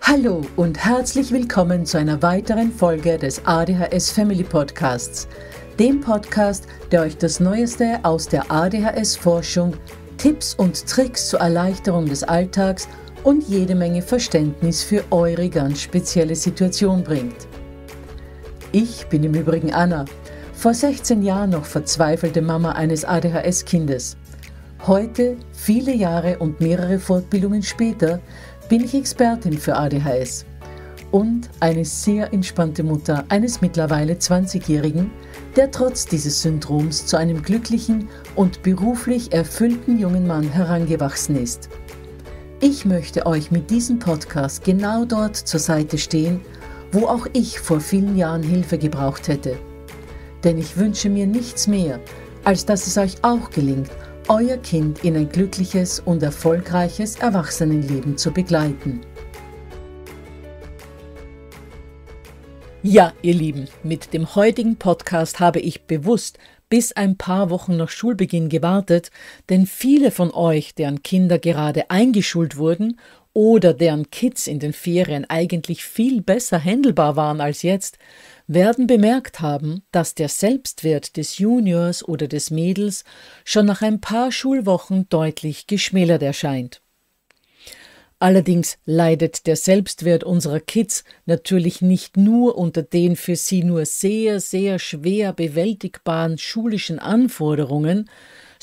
Hallo und herzlich willkommen zu einer weiteren Folge des ADHS Family Podcasts, dem Podcast, der euch das Neueste aus der ADHS-Forschung, Tipps und Tricks zur Erleichterung des Alltags und jede Menge Verständnis für eure ganz spezielle Situation bringt. Ich bin im Übrigen Anna, vor 16 Jahren noch verzweifelte Mama eines ADHS-Kindes. Heute, viele Jahre und mehrere Fortbildungen später, bin ich Expertin für ADHS und eine sehr entspannte Mutter eines mittlerweile 20-Jährigen, der trotz dieses Syndroms zu einem glücklichen und beruflich erfüllten jungen Mann herangewachsen ist. Ich möchte euch mit diesem Podcast genau dort zur Seite stehen, wo auch ich vor vielen Jahren Hilfe gebraucht hätte. Denn ich wünsche mir nichts mehr, als dass es euch auch gelingt, euer Kind in ein glückliches und erfolgreiches Erwachsenenleben zu begleiten. Ja, ihr Lieben, mit dem heutigen Podcast habe ich bewusst bis ein paar Wochen nach Schulbeginn gewartet, denn viele von euch, deren Kinder gerade eingeschult wurden oder deren Kids in den Ferien eigentlich viel besser händelbar waren als jetzt, werden bemerkt haben, dass der Selbstwert des Juniors oder des Mädels schon nach ein paar Schulwochen deutlich geschmälert erscheint. Allerdings leidet der Selbstwert unserer Kids natürlich nicht nur unter den für sie nur sehr, sehr schwer bewältigbaren schulischen Anforderungen,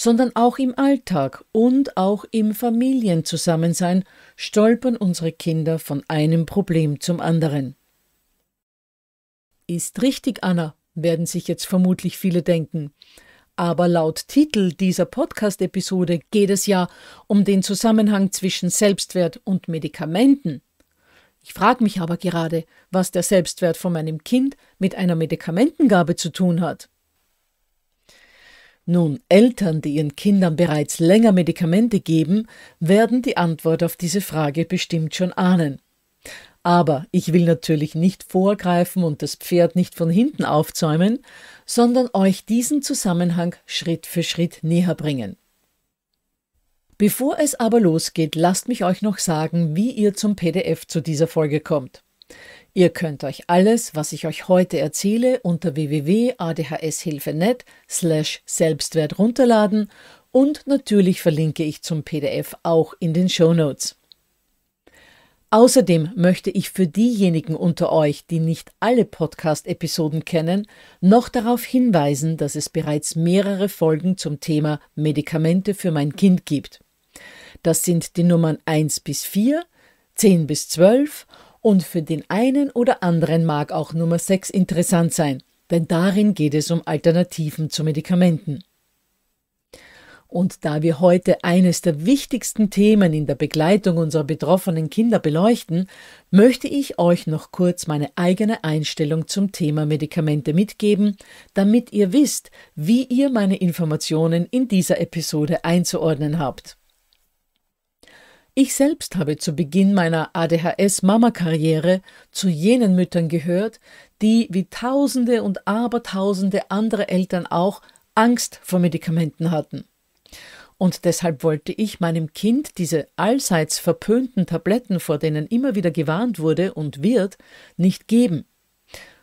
sondern auch im Alltag und auch im Familienzusammensein stolpern unsere Kinder von einem Problem zum anderen. Ist richtig, Anna, werden sich jetzt vermutlich viele denken. Aber laut Titel dieser Podcast-Episode geht es ja um den Zusammenhang zwischen Selbstwert und Medikamenten. Ich frage mich aber gerade, was der Selbstwert von meinem Kind mit einer Medikamentengabe zu tun hat. Nun, Eltern, die ihren Kindern bereits länger Medikamente geben, werden die Antwort auf diese Frage bestimmt schon ahnen. Aber ich will natürlich nicht vorgreifen und das Pferd nicht von hinten aufzäumen, sondern euch diesen Zusammenhang Schritt für Schritt näher bringen. Bevor es aber losgeht, lasst mich euch noch sagen, wie ihr zum PDF zu dieser Folge kommt. Ihr könnt euch alles, was ich euch heute erzähle, unter www.adhshilfe.net slash Selbstwert runterladen und natürlich verlinke ich zum PDF auch in den Show Notes. Außerdem möchte ich für diejenigen unter euch, die nicht alle Podcast-Episoden kennen, noch darauf hinweisen, dass es bereits mehrere Folgen zum Thema Medikamente für mein Kind gibt. Das sind die Nummern 1 bis 4, 10 bis 12 und und für den einen oder anderen mag auch Nummer 6 interessant sein, denn darin geht es um Alternativen zu Medikamenten. Und da wir heute eines der wichtigsten Themen in der Begleitung unserer betroffenen Kinder beleuchten, möchte ich euch noch kurz meine eigene Einstellung zum Thema Medikamente mitgeben, damit ihr wisst, wie ihr meine Informationen in dieser Episode einzuordnen habt. Ich selbst habe zu Beginn meiner ADHS-Mama-Karriere zu jenen Müttern gehört, die wie Tausende und Abertausende andere Eltern auch Angst vor Medikamenten hatten. Und deshalb wollte ich meinem Kind diese allseits verpönten Tabletten, vor denen immer wieder gewarnt wurde und wird, nicht geben.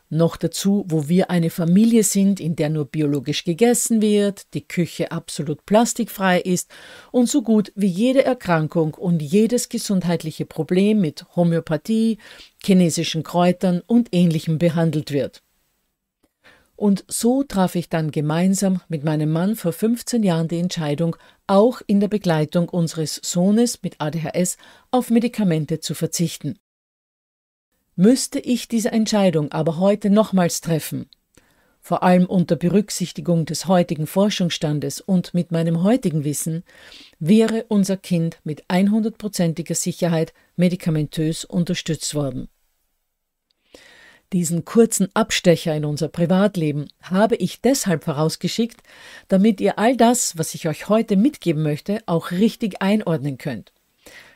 Noch dazu, wo wir eine Familie sind, in der nur biologisch gegessen wird, die Küche absolut plastikfrei ist und so gut wie jede Erkrankung und jedes gesundheitliche Problem mit Homöopathie, chinesischen Kräutern und ähnlichem behandelt wird. Und so traf ich dann gemeinsam mit meinem Mann vor 15 Jahren die Entscheidung, auch in der Begleitung unseres Sohnes mit ADHS auf Medikamente zu verzichten müsste ich diese Entscheidung aber heute nochmals treffen, vor allem unter Berücksichtigung des heutigen Forschungsstandes und mit meinem heutigen Wissen, wäre unser Kind mit 100%iger Sicherheit medikamentös unterstützt worden. Diesen kurzen Abstecher in unser Privatleben habe ich deshalb vorausgeschickt, damit ihr all das, was ich euch heute mitgeben möchte, auch richtig einordnen könnt.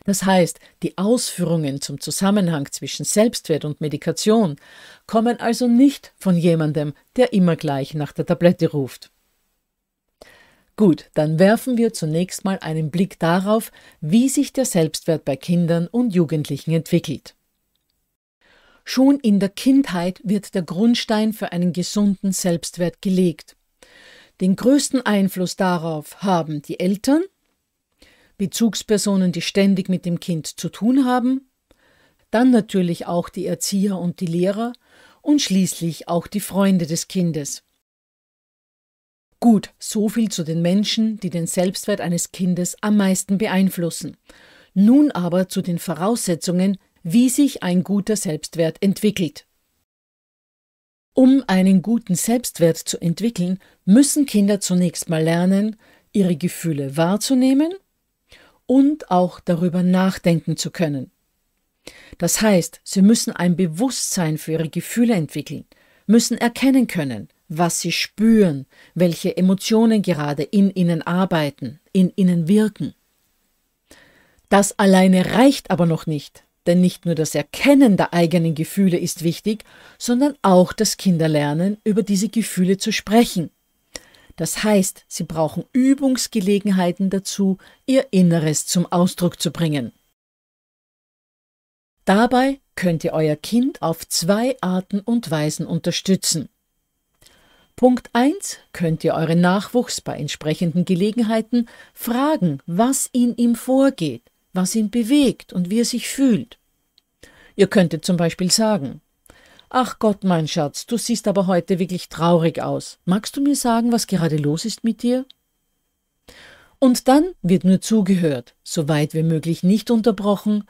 Das heißt, die Ausführungen zum Zusammenhang zwischen Selbstwert und Medikation kommen also nicht von jemandem, der immer gleich nach der Tablette ruft. Gut, dann werfen wir zunächst mal einen Blick darauf, wie sich der Selbstwert bei Kindern und Jugendlichen entwickelt. Schon in der Kindheit wird der Grundstein für einen gesunden Selbstwert gelegt. Den größten Einfluss darauf haben die Eltern, Bezugspersonen, die ständig mit dem Kind zu tun haben, dann natürlich auch die Erzieher und die Lehrer und schließlich auch die Freunde des Kindes. Gut, so viel zu den Menschen, die den Selbstwert eines Kindes am meisten beeinflussen. Nun aber zu den Voraussetzungen, wie sich ein guter Selbstwert entwickelt. Um einen guten Selbstwert zu entwickeln, müssen Kinder zunächst mal lernen, ihre Gefühle wahrzunehmen und auch darüber nachdenken zu können. Das heißt, sie müssen ein Bewusstsein für ihre Gefühle entwickeln, müssen erkennen können, was sie spüren, welche Emotionen gerade in ihnen arbeiten, in ihnen wirken. Das alleine reicht aber noch nicht, denn nicht nur das Erkennen der eigenen Gefühle ist wichtig, sondern auch das Kinderlernen, über diese Gefühle zu sprechen das heißt, sie brauchen Übungsgelegenheiten dazu, ihr Inneres zum Ausdruck zu bringen. Dabei könnt ihr euer Kind auf zwei Arten und Weisen unterstützen. Punkt 1 könnt ihr euren Nachwuchs bei entsprechenden Gelegenheiten fragen, was in ihm vorgeht, was ihn bewegt und wie er sich fühlt. Ihr könntet zum Beispiel sagen, Ach Gott, mein Schatz, du siehst aber heute wirklich traurig aus. Magst du mir sagen, was gerade los ist mit dir? Und dann wird nur zugehört, soweit wie möglich nicht unterbrochen,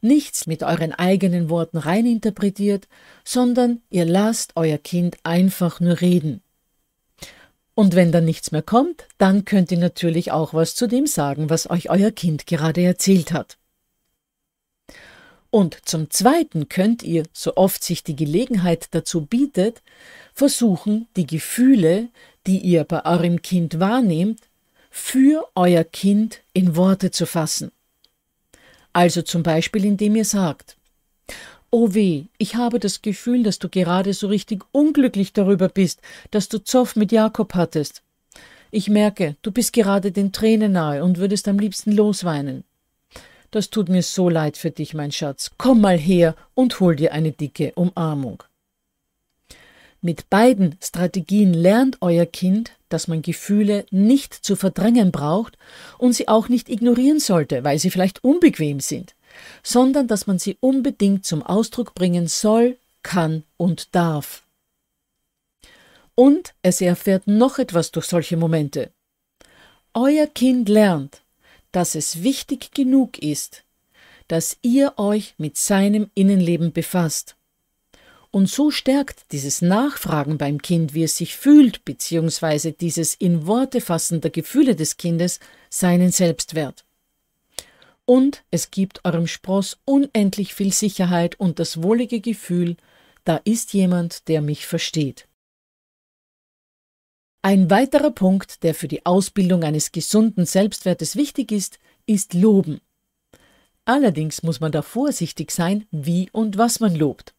nichts mit euren eigenen Worten reininterpretiert, sondern ihr lasst euer Kind einfach nur reden. Und wenn dann nichts mehr kommt, dann könnt ihr natürlich auch was zu dem sagen, was euch euer Kind gerade erzählt hat. Und zum Zweiten könnt ihr, so oft sich die Gelegenheit dazu bietet, versuchen, die Gefühle, die ihr bei eurem Kind wahrnehmt, für euer Kind in Worte zu fassen. Also zum Beispiel, indem ihr sagt, Oh weh, ich habe das Gefühl, dass du gerade so richtig unglücklich darüber bist, dass du Zoff mit Jakob hattest. Ich merke, du bist gerade den Tränen nahe und würdest am liebsten losweinen. Das tut mir so leid für dich, mein Schatz. Komm mal her und hol dir eine dicke Umarmung. Mit beiden Strategien lernt euer Kind, dass man Gefühle nicht zu verdrängen braucht und sie auch nicht ignorieren sollte, weil sie vielleicht unbequem sind, sondern dass man sie unbedingt zum Ausdruck bringen soll, kann und darf. Und es erfährt noch etwas durch solche Momente. Euer Kind lernt, dass es wichtig genug ist, dass ihr euch mit seinem Innenleben befasst. Und so stärkt dieses Nachfragen beim Kind, wie es sich fühlt, beziehungsweise dieses in Worte fassender Gefühle des Kindes seinen Selbstwert. Und es gibt eurem Spross unendlich viel Sicherheit und das wohlige Gefühl, da ist jemand, der mich versteht. Ein weiterer Punkt, der für die Ausbildung eines gesunden Selbstwertes wichtig ist, ist Loben. Allerdings muss man da vorsichtig sein, wie und was man lobt.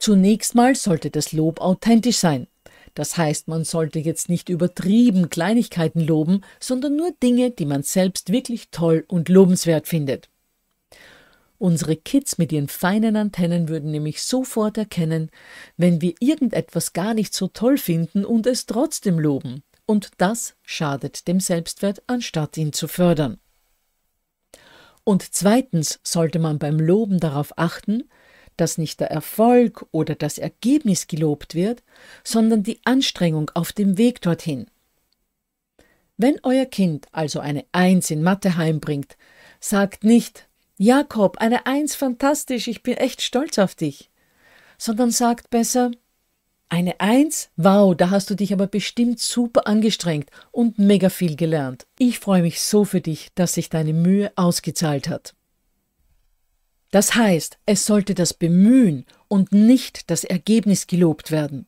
Zunächst mal sollte das Lob authentisch sein. Das heißt, man sollte jetzt nicht übertrieben Kleinigkeiten loben, sondern nur Dinge, die man selbst wirklich toll und lobenswert findet. Unsere Kids mit ihren feinen Antennen würden nämlich sofort erkennen, wenn wir irgendetwas gar nicht so toll finden und es trotzdem loben. Und das schadet dem Selbstwert, anstatt ihn zu fördern. Und zweitens sollte man beim Loben darauf achten, dass nicht der Erfolg oder das Ergebnis gelobt wird, sondern die Anstrengung auf dem Weg dorthin. Wenn euer Kind also eine Eins in Mathe heimbringt, sagt nicht, Jakob, eine Eins fantastisch, ich bin echt stolz auf dich, sondern sagt besser, eine Eins? Wow, da hast du dich aber bestimmt super angestrengt und mega viel gelernt. Ich freue mich so für dich, dass sich deine Mühe ausgezahlt hat. Das heißt, es sollte das Bemühen und nicht das Ergebnis gelobt werden.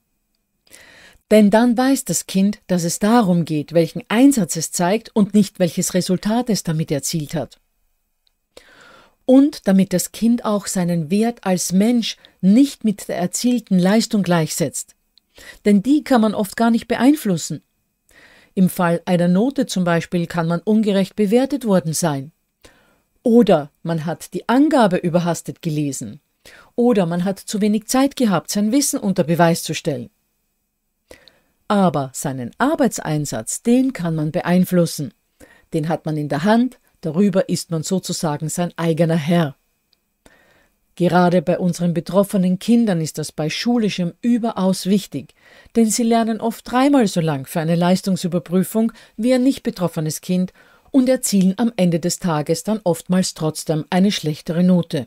Denn dann weiß das Kind, dass es darum geht, welchen Einsatz es zeigt und nicht welches Resultat es damit erzielt hat und damit das Kind auch seinen Wert als Mensch nicht mit der erzielten Leistung gleichsetzt. Denn die kann man oft gar nicht beeinflussen. Im Fall einer Note zum Beispiel kann man ungerecht bewertet worden sein. Oder man hat die Angabe überhastet gelesen. Oder man hat zu wenig Zeit gehabt, sein Wissen unter Beweis zu stellen. Aber seinen Arbeitseinsatz, den kann man beeinflussen. Den hat man in der Hand Darüber ist man sozusagen sein eigener Herr. Gerade bei unseren betroffenen Kindern ist das bei schulischem überaus wichtig, denn sie lernen oft dreimal so lang für eine Leistungsüberprüfung wie ein nicht betroffenes Kind und erzielen am Ende des Tages dann oftmals trotzdem eine schlechtere Note.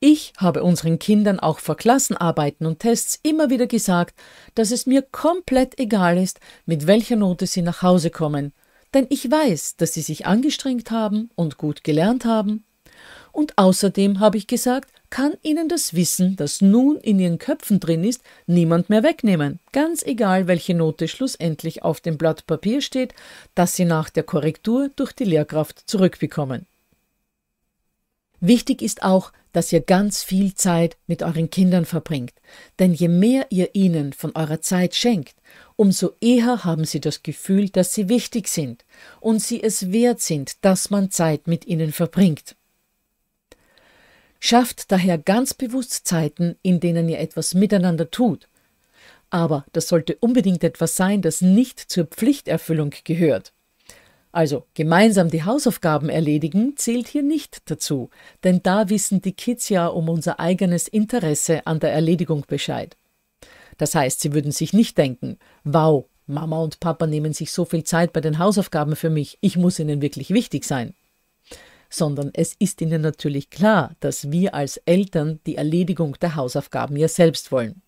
Ich habe unseren Kindern auch vor Klassenarbeiten und Tests immer wieder gesagt, dass es mir komplett egal ist, mit welcher Note sie nach Hause kommen denn ich weiß, dass sie sich angestrengt haben und gut gelernt haben. Und außerdem habe ich gesagt, kann ihnen das Wissen, das nun in ihren Köpfen drin ist, niemand mehr wegnehmen, ganz egal, welche Note schlussendlich auf dem Blatt Papier steht, das sie nach der Korrektur durch die Lehrkraft zurückbekommen. Wichtig ist auch, dass ihr ganz viel Zeit mit euren Kindern verbringt, denn je mehr ihr ihnen von eurer Zeit schenkt, umso eher haben sie das Gefühl, dass sie wichtig sind und sie es wert sind, dass man Zeit mit ihnen verbringt. Schafft daher ganz bewusst Zeiten, in denen ihr etwas miteinander tut. Aber das sollte unbedingt etwas sein, das nicht zur Pflichterfüllung gehört. Also gemeinsam die Hausaufgaben erledigen zählt hier nicht dazu, denn da wissen die Kids ja um unser eigenes Interesse an der Erledigung Bescheid. Das heißt, sie würden sich nicht denken, wow, Mama und Papa nehmen sich so viel Zeit bei den Hausaufgaben für mich, ich muss ihnen wirklich wichtig sein. Sondern es ist ihnen natürlich klar, dass wir als Eltern die Erledigung der Hausaufgaben ja selbst wollen.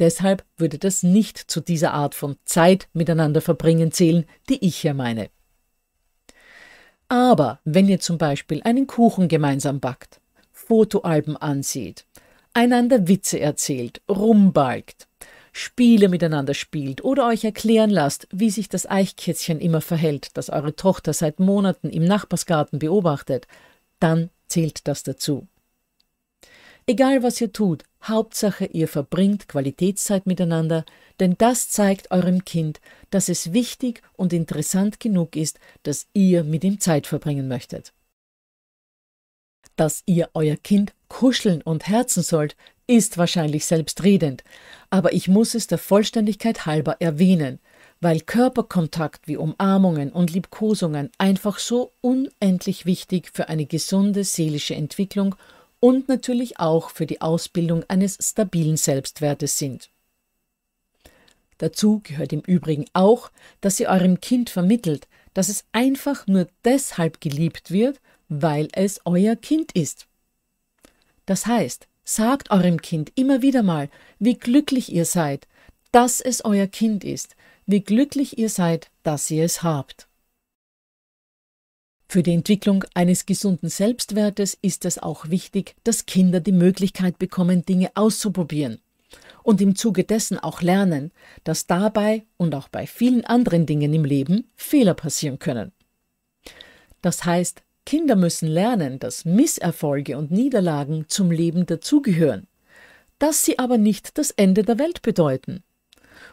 Deshalb würde das nicht zu dieser Art von Zeit miteinander verbringen zählen, die ich hier meine. Aber wenn ihr zum Beispiel einen Kuchen gemeinsam backt, Fotoalben ansieht, einander Witze erzählt, rumbalgt, Spiele miteinander spielt oder euch erklären lasst, wie sich das Eichkätzchen immer verhält, das eure Tochter seit Monaten im Nachbarsgarten beobachtet, dann zählt das dazu. Egal was ihr tut, Hauptsache ihr verbringt Qualitätszeit miteinander, denn das zeigt eurem Kind, dass es wichtig und interessant genug ist, dass ihr mit ihm Zeit verbringen möchtet. Dass ihr euer Kind kuscheln und herzen sollt, ist wahrscheinlich selbstredend, aber ich muss es der Vollständigkeit halber erwähnen, weil Körperkontakt wie Umarmungen und Liebkosungen einfach so unendlich wichtig für eine gesunde seelische Entwicklung und natürlich auch für die Ausbildung eines stabilen Selbstwertes sind. Dazu gehört im Übrigen auch, dass ihr eurem Kind vermittelt, dass es einfach nur deshalb geliebt wird, weil es euer Kind ist. Das heißt, sagt eurem Kind immer wieder mal, wie glücklich ihr seid, dass es euer Kind ist, wie glücklich ihr seid, dass ihr es habt. Für die Entwicklung eines gesunden Selbstwertes ist es auch wichtig, dass Kinder die Möglichkeit bekommen, Dinge auszuprobieren und im Zuge dessen auch lernen, dass dabei und auch bei vielen anderen Dingen im Leben Fehler passieren können. Das heißt, Kinder müssen lernen, dass Misserfolge und Niederlagen zum Leben dazugehören, dass sie aber nicht das Ende der Welt bedeuten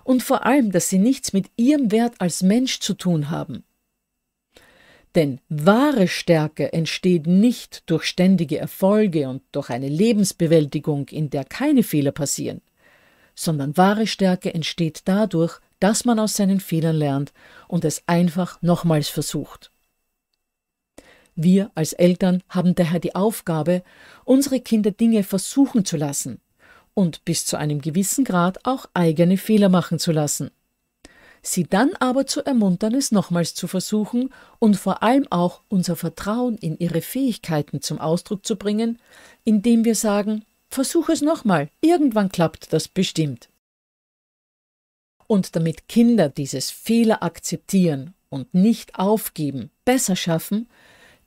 und vor allem, dass sie nichts mit ihrem Wert als Mensch zu tun haben. Denn wahre Stärke entsteht nicht durch ständige Erfolge und durch eine Lebensbewältigung, in der keine Fehler passieren, sondern wahre Stärke entsteht dadurch, dass man aus seinen Fehlern lernt und es einfach nochmals versucht. Wir als Eltern haben daher die Aufgabe, unsere Kinder Dinge versuchen zu lassen und bis zu einem gewissen Grad auch eigene Fehler machen zu lassen sie dann aber zu ermuntern, es nochmals zu versuchen und vor allem auch unser Vertrauen in ihre Fähigkeiten zum Ausdruck zu bringen, indem wir sagen, versuch es nochmal, irgendwann klappt das bestimmt. Und damit Kinder dieses Fehler akzeptieren und nicht aufgeben, besser schaffen,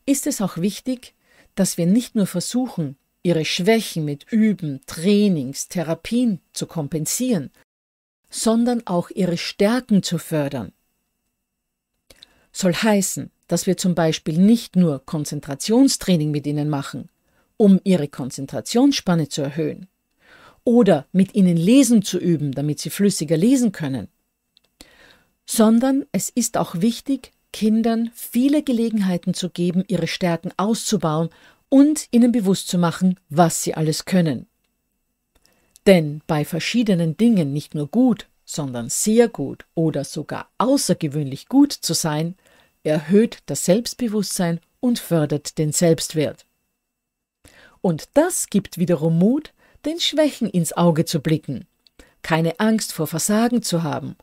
ist es auch wichtig, dass wir nicht nur versuchen, ihre Schwächen mit Üben, Trainings, Therapien zu kompensieren, sondern auch ihre Stärken zu fördern. Soll heißen, dass wir zum Beispiel nicht nur Konzentrationstraining mit ihnen machen, um ihre Konzentrationsspanne zu erhöhen, oder mit ihnen lesen zu üben, damit sie flüssiger lesen können, sondern es ist auch wichtig, Kindern viele Gelegenheiten zu geben, ihre Stärken auszubauen und ihnen bewusst zu machen, was sie alles können. Denn bei verschiedenen Dingen nicht nur gut, sondern sehr gut oder sogar außergewöhnlich gut zu sein, erhöht das Selbstbewusstsein und fördert den Selbstwert. Und das gibt wiederum Mut, den Schwächen ins Auge zu blicken, keine Angst vor Versagen zu haben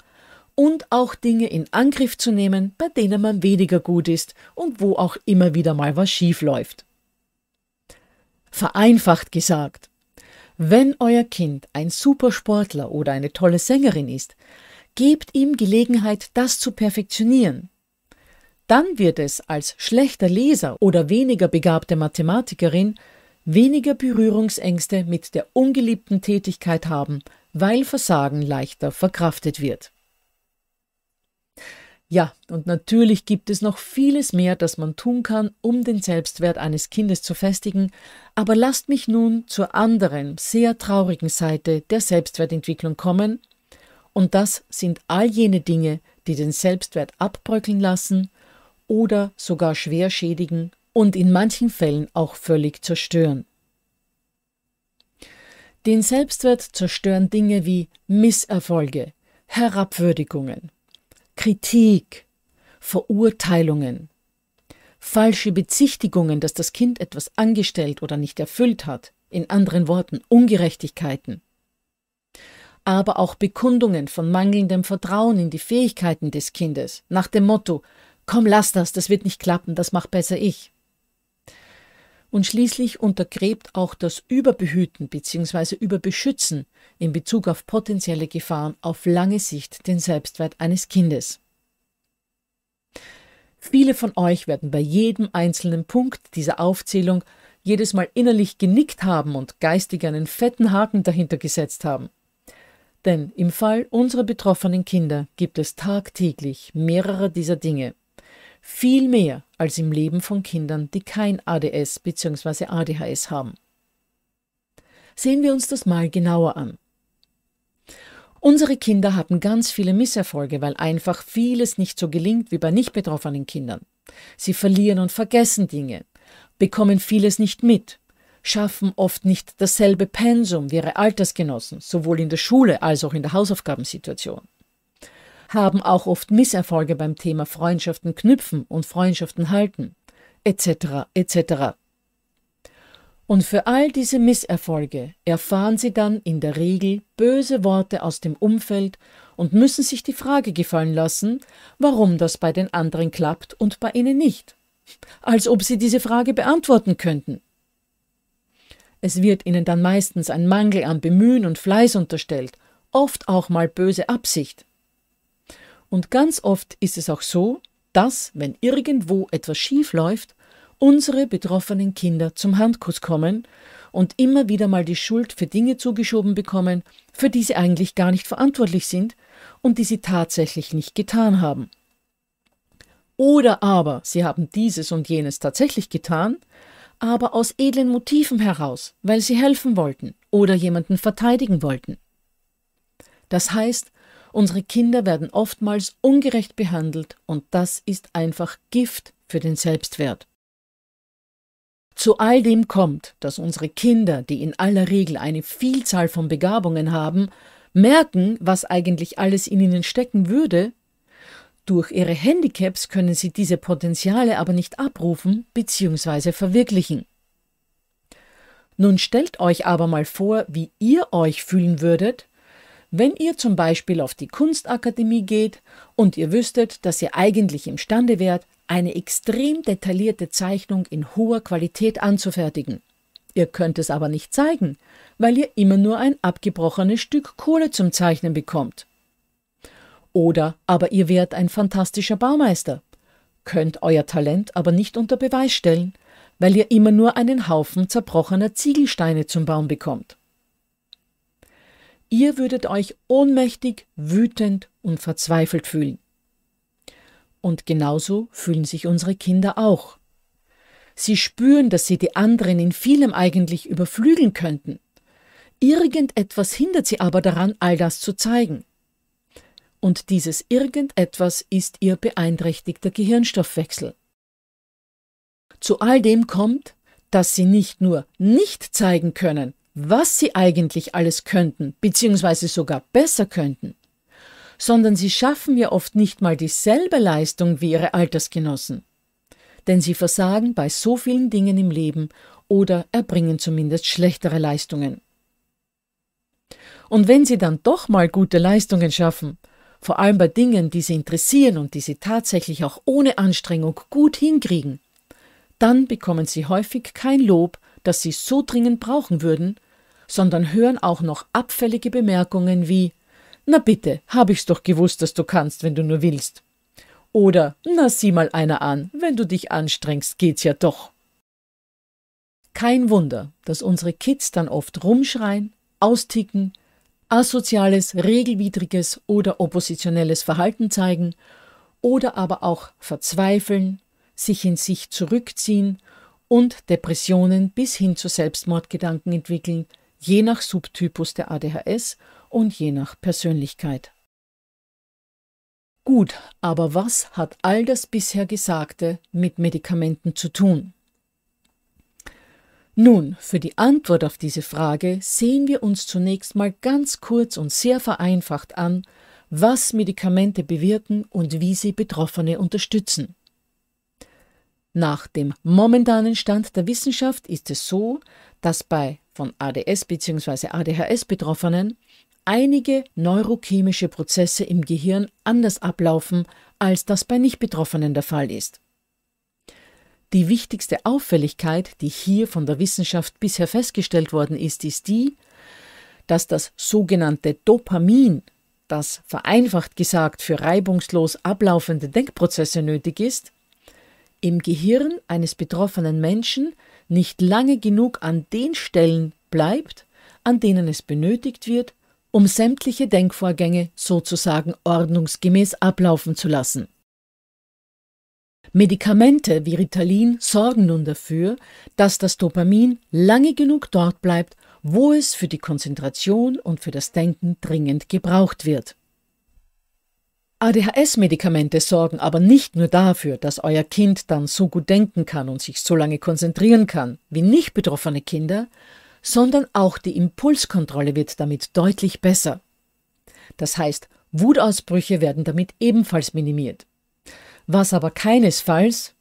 und auch Dinge in Angriff zu nehmen, bei denen man weniger gut ist und wo auch immer wieder mal was schief läuft. Vereinfacht gesagt, wenn euer Kind ein Supersportler oder eine tolle Sängerin ist, gebt ihm Gelegenheit, das zu perfektionieren. Dann wird es als schlechter Leser oder weniger begabte Mathematikerin weniger Berührungsängste mit der ungeliebten Tätigkeit haben, weil Versagen leichter verkraftet wird. Ja, und natürlich gibt es noch vieles mehr, das man tun kann, um den Selbstwert eines Kindes zu festigen, aber lasst mich nun zur anderen, sehr traurigen Seite der Selbstwertentwicklung kommen, und das sind all jene Dinge, die den Selbstwert abbröckeln lassen oder sogar schwer schädigen und in manchen Fällen auch völlig zerstören. Den Selbstwert zerstören Dinge wie Misserfolge, Herabwürdigungen, Kritik, Verurteilungen, falsche Bezichtigungen, dass das Kind etwas angestellt oder nicht erfüllt hat, in anderen Worten Ungerechtigkeiten, aber auch Bekundungen von mangelndem Vertrauen in die Fähigkeiten des Kindes, nach dem Motto Komm, lass das, das wird nicht klappen, das mach besser ich. Und schließlich untergräbt auch das Überbehüten bzw. Überbeschützen in Bezug auf potenzielle Gefahren auf lange Sicht den Selbstwert eines Kindes. Viele von euch werden bei jedem einzelnen Punkt dieser Aufzählung jedes Mal innerlich genickt haben und geistig einen fetten Haken dahinter gesetzt haben. Denn im Fall unserer betroffenen Kinder gibt es tagtäglich mehrere dieser Dinge viel mehr als im Leben von Kindern, die kein ADS bzw. ADHS haben. Sehen wir uns das mal genauer an. Unsere Kinder haben ganz viele Misserfolge, weil einfach vieles nicht so gelingt wie bei nicht betroffenen Kindern. Sie verlieren und vergessen Dinge, bekommen vieles nicht mit, schaffen oft nicht dasselbe Pensum wie ihre Altersgenossen, sowohl in der Schule als auch in der Hausaufgabensituation haben auch oft Misserfolge beim Thema Freundschaften knüpfen und Freundschaften halten, etc. etc. Und für all diese Misserfolge erfahren sie dann in der Regel böse Worte aus dem Umfeld und müssen sich die Frage gefallen lassen, warum das bei den anderen klappt und bei ihnen nicht. Als ob sie diese Frage beantworten könnten. Es wird ihnen dann meistens ein Mangel an Bemühen und Fleiß unterstellt, oft auch mal böse Absicht. Und ganz oft ist es auch so, dass, wenn irgendwo etwas schief läuft, unsere betroffenen Kinder zum Handkuss kommen und immer wieder mal die Schuld für Dinge zugeschoben bekommen, für die sie eigentlich gar nicht verantwortlich sind und die sie tatsächlich nicht getan haben. Oder aber sie haben dieses und jenes tatsächlich getan, aber aus edlen Motiven heraus, weil sie helfen wollten oder jemanden verteidigen wollten. Das heißt, Unsere Kinder werden oftmals ungerecht behandelt und das ist einfach Gift für den Selbstwert. Zu all dem kommt, dass unsere Kinder, die in aller Regel eine Vielzahl von Begabungen haben, merken, was eigentlich alles in ihnen stecken würde. Durch ihre Handicaps können sie diese Potenziale aber nicht abrufen bzw. verwirklichen. Nun stellt euch aber mal vor, wie ihr euch fühlen würdet, wenn ihr zum Beispiel auf die Kunstakademie geht und ihr wüsstet, dass ihr eigentlich imstande wärt, eine extrem detaillierte Zeichnung in hoher Qualität anzufertigen. Ihr könnt es aber nicht zeigen, weil ihr immer nur ein abgebrochenes Stück Kohle zum Zeichnen bekommt. Oder aber ihr wärt ein fantastischer Baumeister, könnt euer Talent aber nicht unter Beweis stellen, weil ihr immer nur einen Haufen zerbrochener Ziegelsteine zum Baum bekommt. Ihr würdet euch ohnmächtig, wütend und verzweifelt fühlen. Und genauso fühlen sich unsere Kinder auch. Sie spüren, dass sie die anderen in vielem eigentlich überflügeln könnten. Irgendetwas hindert sie aber daran, all das zu zeigen. Und dieses Irgendetwas ist ihr beeinträchtigter Gehirnstoffwechsel. Zu all dem kommt, dass sie nicht nur nicht zeigen können, was sie eigentlich alles könnten, beziehungsweise sogar besser könnten, sondern sie schaffen ja oft nicht mal dieselbe Leistung wie ihre Altersgenossen. Denn sie versagen bei so vielen Dingen im Leben oder erbringen zumindest schlechtere Leistungen. Und wenn sie dann doch mal gute Leistungen schaffen, vor allem bei Dingen, die sie interessieren und die sie tatsächlich auch ohne Anstrengung gut hinkriegen, dann bekommen sie häufig kein Lob, das sie so dringend brauchen würden, sondern hören auch noch abfällige Bemerkungen wie Na bitte, hab ich's doch gewusst, dass du kannst, wenn du nur willst. Oder Na sieh mal einer an, wenn du dich anstrengst, geht's ja doch. Kein Wunder, dass unsere Kids dann oft rumschreien, austicken, asoziales, regelwidriges oder oppositionelles Verhalten zeigen oder aber auch verzweifeln, sich in sich zurückziehen und Depressionen bis hin zu Selbstmordgedanken entwickeln, je nach Subtypus der ADHS und je nach Persönlichkeit. Gut, aber was hat all das bisher Gesagte mit Medikamenten zu tun? Nun, für die Antwort auf diese Frage sehen wir uns zunächst mal ganz kurz und sehr vereinfacht an, was Medikamente bewirken und wie sie Betroffene unterstützen. Nach dem momentanen Stand der Wissenschaft ist es so, dass bei von ADS bzw. ADHS-Betroffenen einige neurochemische Prozesse im Gehirn anders ablaufen, als das bei Nicht-Betroffenen der Fall ist. Die wichtigste Auffälligkeit, die hier von der Wissenschaft bisher festgestellt worden ist, ist die, dass das sogenannte Dopamin, das vereinfacht gesagt für reibungslos ablaufende Denkprozesse nötig ist, im Gehirn eines betroffenen Menschen nicht lange genug an den Stellen bleibt, an denen es benötigt wird, um sämtliche Denkvorgänge sozusagen ordnungsgemäß ablaufen zu lassen. Medikamente wie Ritalin sorgen nun dafür, dass das Dopamin lange genug dort bleibt, wo es für die Konzentration und für das Denken dringend gebraucht wird. ADHS-Medikamente sorgen aber nicht nur dafür, dass euer Kind dann so gut denken kann und sich so lange konzentrieren kann wie nicht betroffene Kinder, sondern auch die Impulskontrolle wird damit deutlich besser. Das heißt, Wutausbrüche werden damit ebenfalls minimiert. Was aber keinesfalls,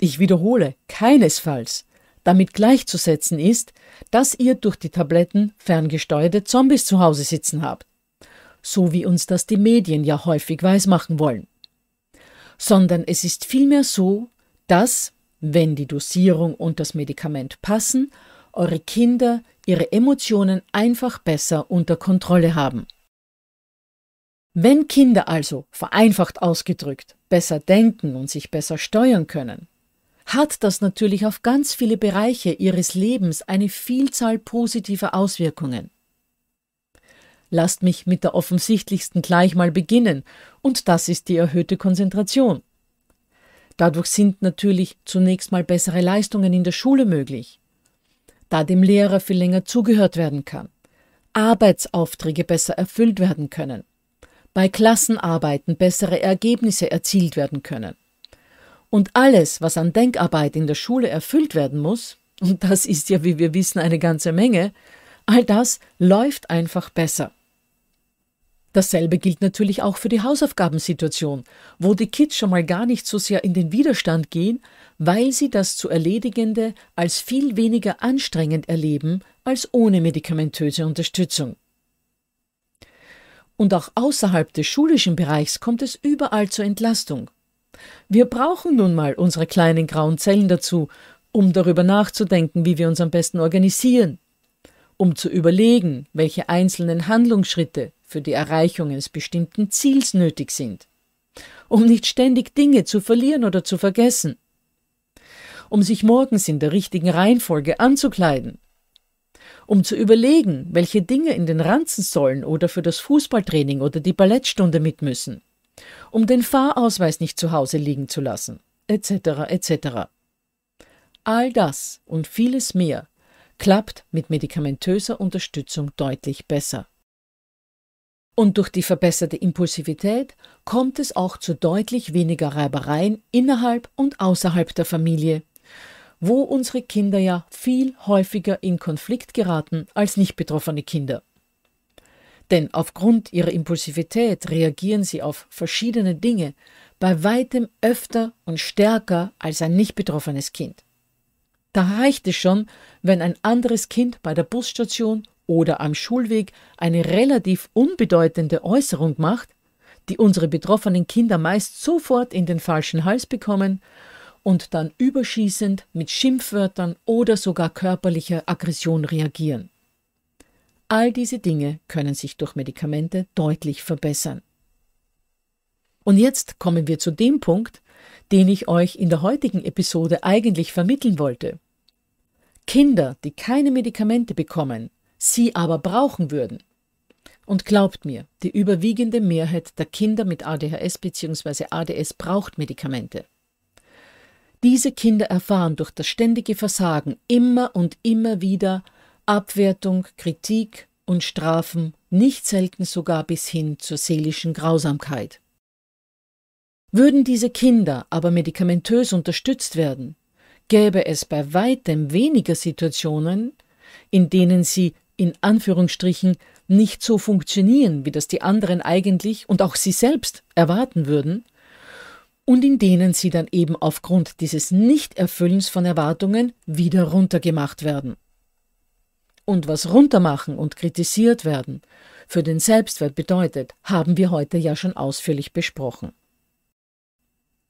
ich wiederhole, keinesfalls damit gleichzusetzen ist, dass ihr durch die Tabletten ferngesteuerte Zombies zu Hause sitzen habt so wie uns das die Medien ja häufig weismachen wollen. Sondern es ist vielmehr so, dass, wenn die Dosierung und das Medikament passen, eure Kinder ihre Emotionen einfach besser unter Kontrolle haben. Wenn Kinder also, vereinfacht ausgedrückt, besser denken und sich besser steuern können, hat das natürlich auf ganz viele Bereiche ihres Lebens eine Vielzahl positiver Auswirkungen. Lasst mich mit der offensichtlichsten gleich mal beginnen, und das ist die erhöhte Konzentration. Dadurch sind natürlich zunächst mal bessere Leistungen in der Schule möglich, da dem Lehrer viel länger zugehört werden kann, Arbeitsaufträge besser erfüllt werden können, bei Klassenarbeiten bessere Ergebnisse erzielt werden können. Und alles, was an Denkarbeit in der Schule erfüllt werden muss, und das ist ja, wie wir wissen, eine ganze Menge, all das läuft einfach besser. Dasselbe gilt natürlich auch für die Hausaufgabensituation, wo die Kids schon mal gar nicht so sehr in den Widerstand gehen, weil sie das zu erledigende als viel weniger anstrengend erleben als ohne medikamentöse Unterstützung. Und auch außerhalb des schulischen Bereichs kommt es überall zur Entlastung. Wir brauchen nun mal unsere kleinen grauen Zellen dazu, um darüber nachzudenken, wie wir uns am besten organisieren, um zu überlegen, welche einzelnen Handlungsschritte für die Erreichung eines bestimmten Ziels nötig sind, um nicht ständig Dinge zu verlieren oder zu vergessen, um sich morgens in der richtigen Reihenfolge anzukleiden, um zu überlegen, welche Dinge in den Ranzen sollen oder für das Fußballtraining oder die Ballettstunde mit müssen, um den Fahrausweis nicht zu Hause liegen zu lassen, etc. etc. All das und vieles mehr klappt mit medikamentöser Unterstützung deutlich besser. Und durch die verbesserte Impulsivität kommt es auch zu deutlich weniger Reibereien innerhalb und außerhalb der Familie, wo unsere Kinder ja viel häufiger in Konflikt geraten als nicht betroffene Kinder. Denn aufgrund ihrer Impulsivität reagieren sie auf verschiedene Dinge bei weitem öfter und stärker als ein nicht betroffenes Kind. Da reicht es schon, wenn ein anderes Kind bei der Busstation oder am Schulweg eine relativ unbedeutende Äußerung macht, die unsere betroffenen Kinder meist sofort in den falschen Hals bekommen und dann überschießend mit Schimpfwörtern oder sogar körperlicher Aggression reagieren. All diese Dinge können sich durch Medikamente deutlich verbessern. Und jetzt kommen wir zu dem Punkt, den ich euch in der heutigen Episode eigentlich vermitteln wollte. Kinder, die keine Medikamente bekommen, sie aber brauchen würden. Und glaubt mir, die überwiegende Mehrheit der Kinder mit ADHS bzw. ADS braucht Medikamente. Diese Kinder erfahren durch das ständige Versagen immer und immer wieder Abwertung, Kritik und Strafen, nicht selten sogar bis hin zur seelischen Grausamkeit. Würden diese Kinder aber medikamentös unterstützt werden, gäbe es bei weitem weniger Situationen, in denen sie in Anführungsstrichen nicht so funktionieren, wie das die anderen eigentlich und auch sie selbst erwarten würden, und in denen sie dann eben aufgrund dieses Nichterfüllens von Erwartungen wieder runtergemacht werden. Und was runtermachen und kritisiert werden für den Selbstwert bedeutet, haben wir heute ja schon ausführlich besprochen.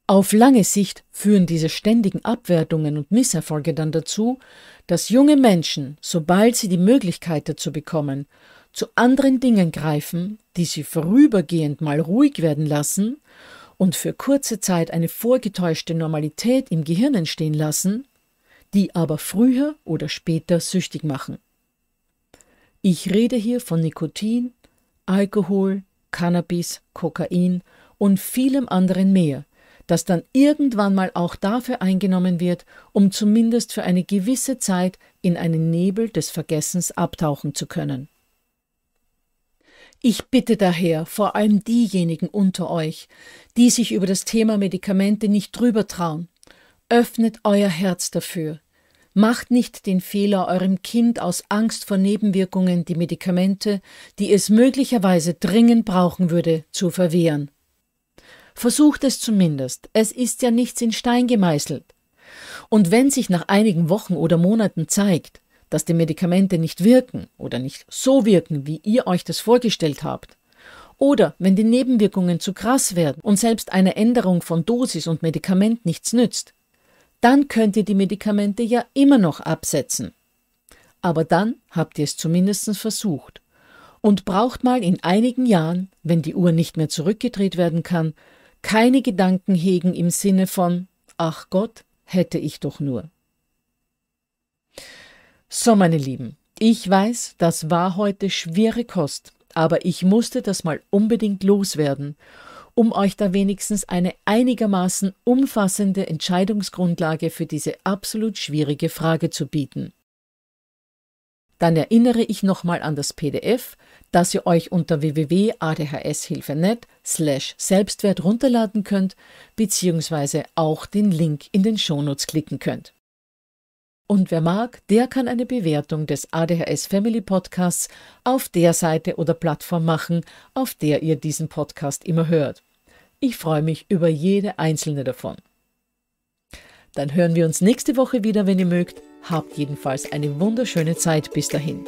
Auf lange Sicht führen diese ständigen Abwertungen und Misserfolge dann dazu, dass junge Menschen, sobald sie die Möglichkeit dazu bekommen, zu anderen Dingen greifen, die sie vorübergehend mal ruhig werden lassen und für kurze Zeit eine vorgetäuschte Normalität im Gehirn entstehen lassen, die aber früher oder später süchtig machen. Ich rede hier von Nikotin, Alkohol, Cannabis, Kokain und vielem anderen mehr – das dann irgendwann mal auch dafür eingenommen wird, um zumindest für eine gewisse Zeit in einen Nebel des Vergessens abtauchen zu können. Ich bitte daher vor allem diejenigen unter euch, die sich über das Thema Medikamente nicht drüber trauen, öffnet euer Herz dafür. Macht nicht den Fehler, eurem Kind aus Angst vor Nebenwirkungen die Medikamente, die es möglicherweise dringend brauchen würde, zu verwehren. Versucht es zumindest. Es ist ja nichts in Stein gemeißelt. Und wenn sich nach einigen Wochen oder Monaten zeigt, dass die Medikamente nicht wirken oder nicht so wirken, wie ihr euch das vorgestellt habt, oder wenn die Nebenwirkungen zu krass werden und selbst eine Änderung von Dosis und Medikament nichts nützt, dann könnt ihr die Medikamente ja immer noch absetzen. Aber dann habt ihr es zumindest versucht und braucht mal in einigen Jahren, wenn die Uhr nicht mehr zurückgedreht werden kann, keine Gedanken hegen im Sinne von Ach Gott, hätte ich doch nur. So, meine Lieben, ich weiß, das war heute schwere Kost, aber ich musste das mal unbedingt loswerden, um euch da wenigstens eine einigermaßen umfassende Entscheidungsgrundlage für diese absolut schwierige Frage zu bieten dann erinnere ich nochmal an das PDF, das ihr euch unter www.adhshilfe.net slash Selbstwert runterladen könnt, beziehungsweise auch den Link in den Shownotes klicken könnt. Und wer mag, der kann eine Bewertung des ADHS Family Podcasts auf der Seite oder Plattform machen, auf der ihr diesen Podcast immer hört. Ich freue mich über jede einzelne davon. Dann hören wir uns nächste Woche wieder, wenn ihr mögt. Habt jedenfalls eine wunderschöne Zeit bis dahin.